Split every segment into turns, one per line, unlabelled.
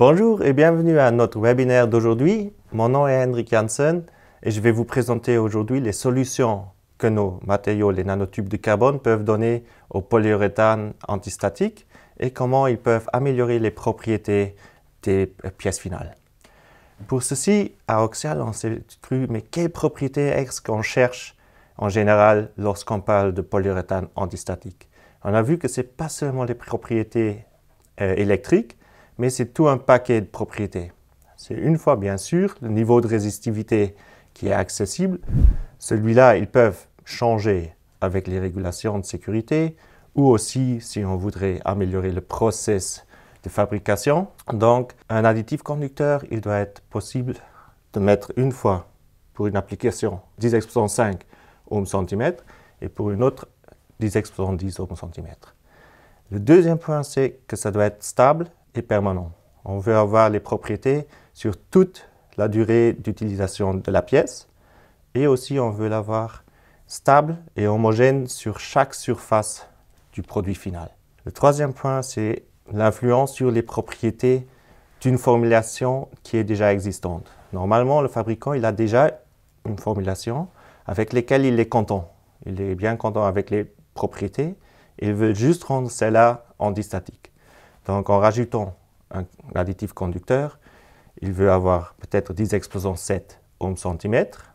Bonjour et bienvenue à notre webinaire d'aujourd'hui. Mon nom est Henrik Janssen et je vais vous présenter aujourd'hui les solutions que nos matériaux, les nanotubes de carbone, peuvent donner au polyuréthane antistatique et comment ils peuvent améliorer les propriétés des pièces finales. Pour ceci, à Oxial, on s'est cru, mais quelles propriétés est-ce qu'on cherche en général lorsqu'on parle de polyuréthane antistatique On a vu que ce n'est pas seulement les propriétés euh, électriques, mais c'est tout un paquet de propriétés. C'est une fois, bien sûr, le niveau de résistivité qui est accessible. Celui-là, ils peuvent changer avec les régulations de sécurité ou aussi si on voudrait améliorer le process de fabrication. Donc, un additif conducteur, il doit être possible de mettre une fois pour une application 10 5 ohm centimètre et pour une autre 10 10 ohms centimètre. Le deuxième point, c'est que ça doit être stable et permanent. On veut avoir les propriétés sur toute la durée d'utilisation de la pièce et aussi on veut l'avoir stable et homogène sur chaque surface du produit final. Le troisième point, c'est l'influence sur les propriétés d'une formulation qui est déjà existante. Normalement, le fabricant, il a déjà une formulation avec laquelle il est content. Il est bien content avec les propriétés. Il veut juste rendre celle-là antistatique. Donc en rajoutant un additif conducteur, il veut avoir peut-être 10 exposants 7 ohms centimètres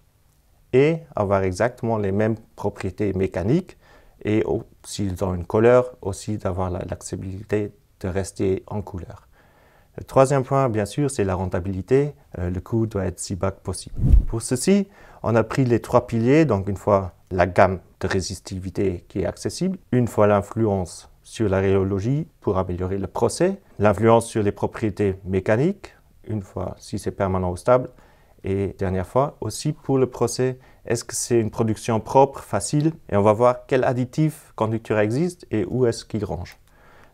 et avoir exactement les mêmes propriétés mécaniques et s'ils ont une couleur, aussi d'avoir l'accessibilité de rester en couleur. Le troisième point, bien sûr, c'est la rentabilité. Euh, le coût doit être si bas que possible. Pour ceci, on a pris les trois piliers, donc une fois la gamme de résistivité qui est accessible, une fois l'influence sur l'aréologie pour améliorer le procès, l'influence sur les propriétés mécaniques, une fois si c'est permanent ou stable, et dernière fois aussi pour le procès, est-ce que c'est une production propre, facile, et on va voir quel additif conducteur existe et où est-ce qu'il range.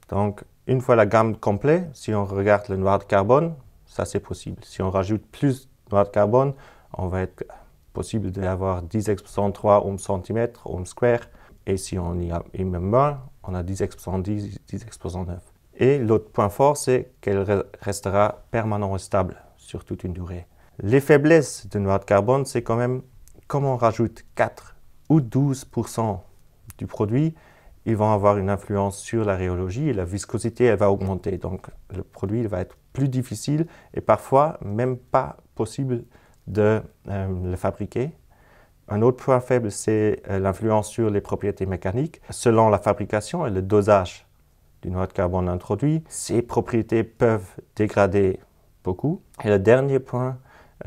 Donc une fois la gamme complète, si on regarde le noir de carbone, ça c'est possible. Si on rajoute plus de noir de carbone, on va être possible d'avoir 10 x 3 ohms cm, ohms square. Et si on y a même moins, on a 10 exposants 10, 10 exposants 9. Et l'autre point fort, c'est qu'elle restera permanente et stable sur toute une durée. Les faiblesses de noix de carbone, c'est quand même, comme on rajoute 4 ou 12 du produit, ils vont avoir une influence sur la rhéologie et la viscosité, elle va augmenter. Donc le produit il va être plus difficile et parfois même pas possible de euh, le fabriquer un autre point faible, c'est euh, l'influence sur les propriétés mécaniques. Selon la fabrication et le dosage du noix de carbone introduit, ces propriétés peuvent dégrader beaucoup. Et le dernier point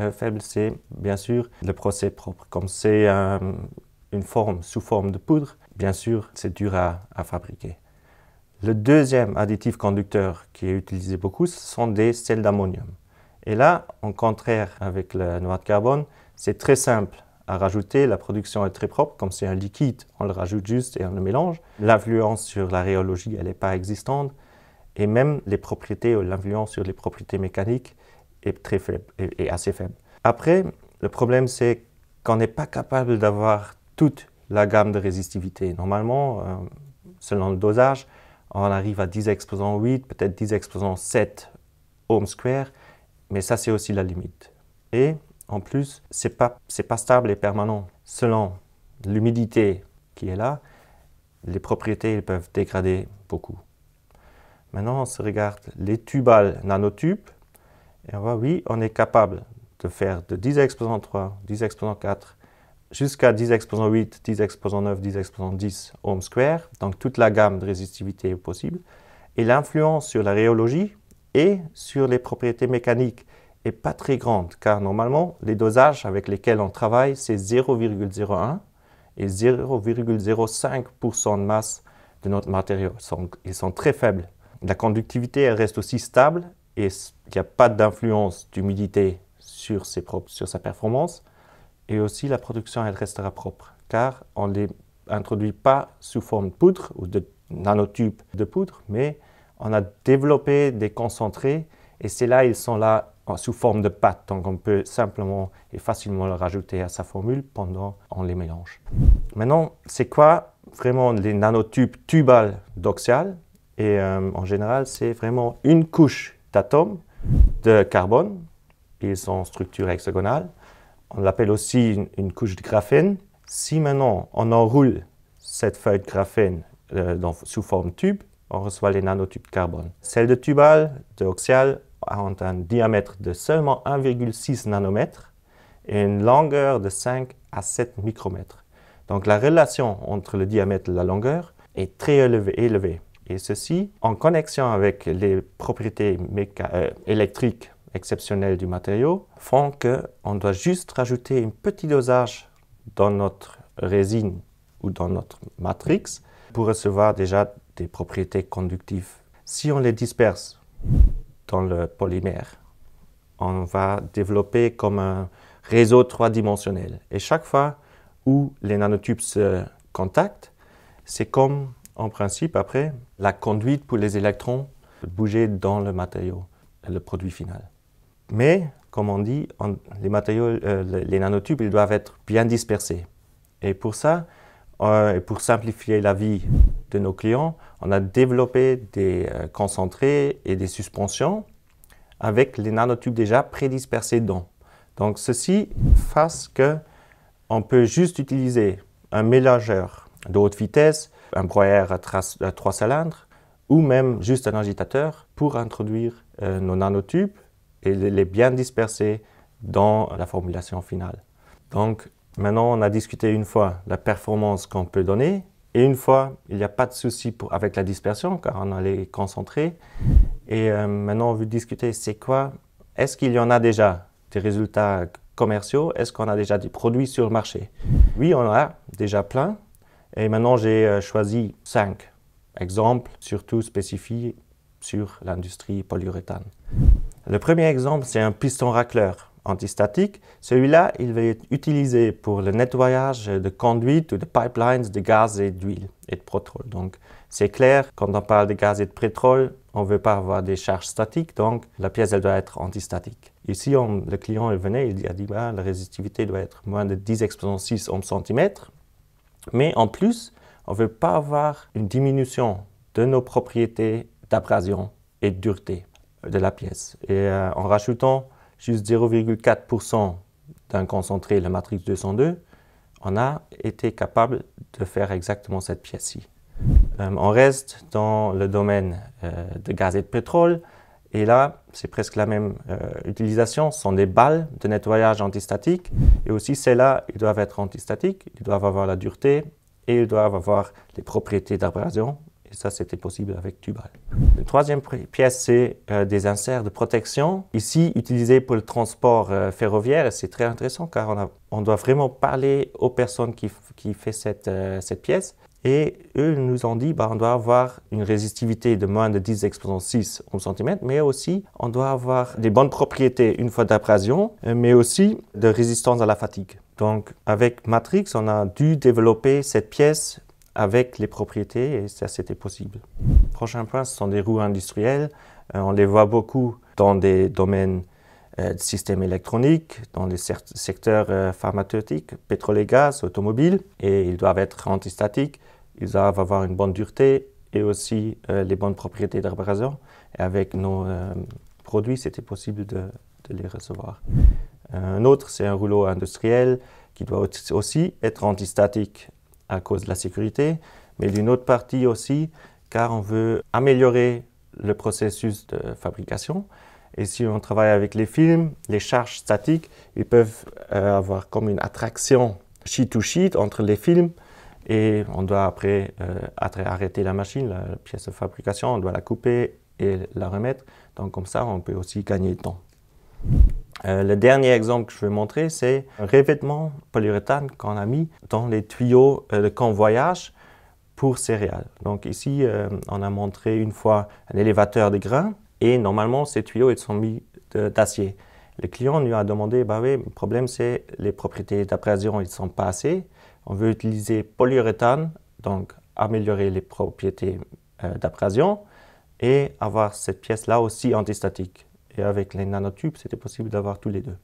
euh, faible, c'est bien sûr le procès propre. Comme c'est une forme sous forme de poudre, bien sûr, c'est dur à, fabriquer. Le deuxième additif conducteur qui est utilisé beaucoup, ce sont des sels d'ammonium. Et là, en contraire avec le noix de carbone, c'est très simple à rajouter. La production est très propre, comme c'est un liquide, on le rajoute juste et on le mélange. L'influence sur la rhéologie, elle n'est pas existante. Et même les propriétés, l'influence sur les propriétés mécaniques est très faible, et assez faible. Après, le problème, c'est qu'on n'est pas capable d'avoir toute la gamme de résistivité. Normalement, euh, selon le dosage, on arrive à 10 exposants 8, peut-être 10 exposants 7 ohms square, mais ça, c'est aussi la limite. Et en plus, ce pas pas stable et permanent. Selon l'humidité qui est là, les propriétés peuvent dégrader beaucoup. Maintenant, on se regarde les tubales nanotubes et on voit oui, on est capable de faire de 10 exposant 3, 10 exposant 4 jusqu'à 10 exposant 8, 10 exposant 9, 10 exposant 10 ohm square, donc toute la gamme de résistivité possible et l'influence sur la rhéologie et sur les propriétés mécaniques est pas très grande, car normalement, les dosages avec lesquels on travaille, c'est 0,01 et 0,05% de masse de notre matériau. Ils sont, ils sont très faibles. La conductivité, elle reste aussi stable et il n'y a pas d'influence d'humidité sur, ses sur sa performance. Et aussi, la production, elle restera propre, car on ne les introduit pas sous forme de poudre ou de nanotubes de poudre, mais on a développé des concentrés et c'est là, ils sont là sous forme de pâte. Donc on peut simplement et facilement le rajouter à sa formule pendant on les mélange. Maintenant, c'est quoi vraiment les nanotubes tubales doxial Et euh, en général, c'est vraiment une couche d'atomes de carbone. Ils sont en structure hexagonale. On l'appelle aussi une, couche de graphène. Si maintenant on enroule cette feuille de graphène euh, sous forme tube, on reçoit les nanotubes de carbone. Celle de tubal, doxial ont un diamètre de seulement 1,6 nanomètre et une longueur de 5 à 7 micromètres. Donc la relation entre le diamètre et la longueur est très élevée. Et ceci en connexion avec les propriétés euh, électriques exceptionnelles du matériau font qu'on doit juste rajouter un petit dosage dans notre résine ou dans notre matrix pour recevoir déjà des propriétés conductives. Si on les disperse dans le polymère. On va développer comme un réseau trois-dimensionnel. Et chaque fois où les nanotubes se contactent, c'est comme, en principe, après, la conduite pour les électrons bouger dans le matériau, le produit final. Mais, comme on dit, les, matériaux, euh, les nanotubes, ils doivent être bien dispersés. Et pour ça, euh, et pour simplifier la vie de nos clients, on a développé des euh, concentrés et des suspensions avec les nanotubes déjà prédispersés dedans. Donc ceci fasse que on peut juste utiliser un mélangeur de haute vitesse, un broyeur à, trois cylindres ou même juste un agitateur pour introduire euh, nos nanotubes et les bien disperser dans la formulation finale. Donc maintenant on a discuté une fois la performance qu'on peut donner et une fois, il n'y a pas de souci avec la dispersion, car on allait concentrer. Et euh, maintenant, on veut discuter, c'est quoi Est-ce qu'il y en a déjà des résultats commerciaux Est-ce qu'on a déjà des produits sur le marché Oui, on en a déjà plein. Et maintenant, j'ai euh, choisi cinq exemples, surtout spécifiques sur l'industrie polyuréthane. Le premier exemple, c'est un piston racleur antistatique. Celui-là, il va être utilisé pour le nettoyage de conduites ou de pipelines de gaz et d'huile et de pétrole. Donc, c'est clair, quand on parle de gaz et de pétrole, on ne veut pas avoir des charges statiques, donc la pièce, elle doit être antistatique. Ici, le client, il venait, il a dit, ah, bah, la résistivité doit être moins de 10 x 6 ohms Mais en plus, on ne veut pas avoir une diminution de nos propriétés d'abrasion et de dureté de la pièce. Et euh, en rajoutant juste 0,4% d'un concentré, la matrice 202, on a été capable de faire exactement cette pièce-ci. Euh, on reste dans le domaine euh, de gaz et de pétrole, et là, c'est presque la même euh, utilisation. Ce sont des balles de nettoyage antistatique, et aussi celles-là, ils doivent être antistatiques, ils doivent avoir la dureté, et ils doivent avoir les propriétés d'abrasion, et ça, c'était possible avec Tubal. Une troisième pièce, c'est euh, des inserts de protection. Ici, utilisés pour le transport euh, ferroviaire, c'est très intéressant car on, on, doit vraiment parler aux personnes qui, qui font cette, euh, cette pièce. Et eux nous ont dit, bah, on doit avoir une résistivité de moins de 10 exposants 6 cm, mais aussi on doit avoir des bonnes propriétés une fois d'abrasion, mais aussi de résistance à la fatigue. Donc avec Matrix, on a dû développer cette pièce avec les propriétés et ça c'était possible. Prochain point, ce sont des roues industrielles. Euh, on les voit beaucoup dans des domaines euh, de systèmes électroniques, dans les secteurs euh, pharmaceutiques, pétrole et gaz, automobiles, et ils doivent être antistatiques, ils doivent avoir une bonne dureté et aussi les bonnes propriétés de Et avec nos produits, c'était possible de, de, les recevoir. un autre, c'est un rouleau industriel qui doit aussi être antistatique à cause de la sécurité, mais d'une autre partie aussi, car on veut améliorer le processus de fabrication. Et si on travaille avec les films, les charges statiques, ils peuvent euh, avoir comme une attraction sheet to sheet entre les films et on doit après, euh, arrêter la machine, la pièce de fabrication, on doit la couper et la remettre. Donc comme ça, on peut aussi gagner du temps. Euh, le dernier exemple que je vais montrer, c'est un revêtement polyuréthane qu'on a mis dans les tuyaux euh, de convoyage pour céréales. Donc ici, euh, on a montré une fois un élévateur de grains et normalement, ces tuyaux, sont mis d'acier. Le client lui a demandé, bah oui, le problème c'est les propriétés d'abrasion, ils ne sont pas assez. On veut utiliser polyuréthane, donc améliorer les propriétés d'abrasion et avoir cette pièce-là aussi antistatique et avec les nanotubes, c'était possible d'avoir tous les deux.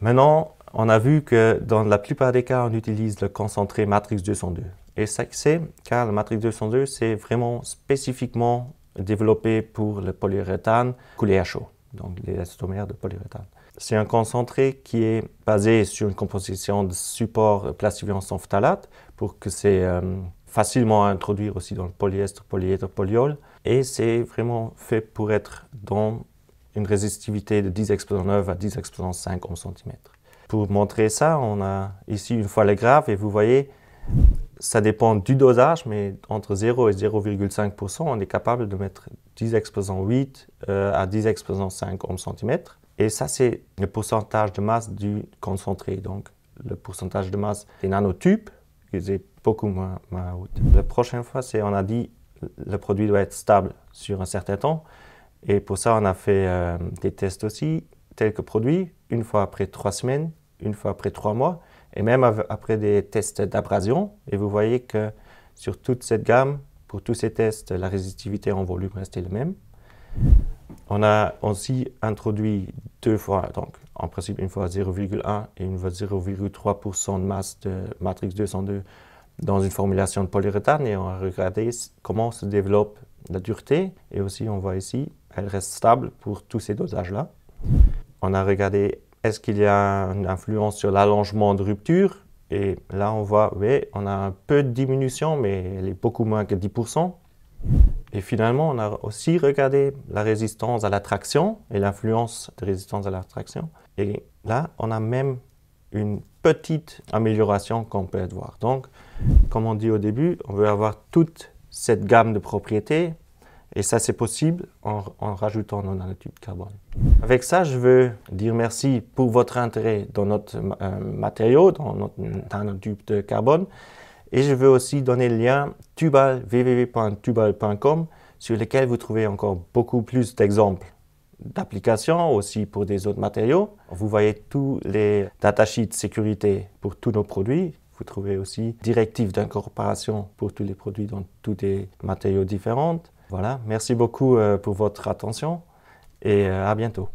Maintenant, on a vu que dans la plupart des cas, on utilise le concentré matrix 202. Et ça c'est car la matrix 202, c'est vraiment spécifiquement développé pour le polyuréthane coulé à chaud, donc les élastomères de polyuréthane. C'est un concentré qui est basé sur une composition de support plastifiant sans phtalate pour que c'est euh, facilement à introduire aussi dans le polyester, polyéther, polyol. Et c'est vraiment fait pour être dans une résistivité de 10 exposants 9 à 10 exposants 5 ohms centimètres. Pour montrer ça, on a ici une fois les graphes et vous voyez, ça dépend du dosage, mais entre 0 et 0,5%, on est capable de mettre 10 exposants 8 euh, à 10 exposants 5 ohms centimètres. Et ça, c'est le pourcentage de masse du concentré, donc le pourcentage de masse des nanotubes, est beaucoup moins, moins haute. La prochaine fois, c'est on a dit le produit doit être stable sur un certain temps. Et pour ça, on a fait euh, des tests aussi, tels que produits, une fois après trois semaines, une fois après trois mois, et même après des tests d'abrasion. Et vous voyez que sur toute cette gamme, pour tous ces tests, la résistivité en volume restait la même. On a aussi introduit deux fois, donc en principe une fois 0,1 et une fois 0,3% de masse de matrix 202 dans une formulation de polyuréthane et on a regardé comment se développe la dureté. Et aussi on voit ici elle reste stable pour tous ces dosages-là. On a regardé est-ce qu'il y a une influence sur l'allongement de rupture et là, on voit, oui, on a un peu de diminution, mais elle est beaucoup moins que 10%. Et finalement, on a aussi regardé la résistance à l'attraction et l'influence de résistance à l'attraction. Et là, on a même une petite amélioration qu'on peut voir. Donc, comme on dit au début, on veut avoir toute cette gamme de propriétés et ça, c'est possible en, en, rajoutant nos nanotubes de carbone. Avec ça, je veux dire merci pour votre intérêt dans notre euh, matériau, dans notre tube de carbone. Et je veux aussi donner le lien tubal, www.tubal.com sur lequel vous trouvez encore beaucoup plus d'exemples d'applications aussi pour des autres matériaux. Vous voyez tous les datasheets de sécurité pour tous nos produits vous trouvez aussi directives d'incorporation pour tous les produits dans tous les matériaux différents. Voilà, merci beaucoup euh, pour votre attention et euh, à bientôt.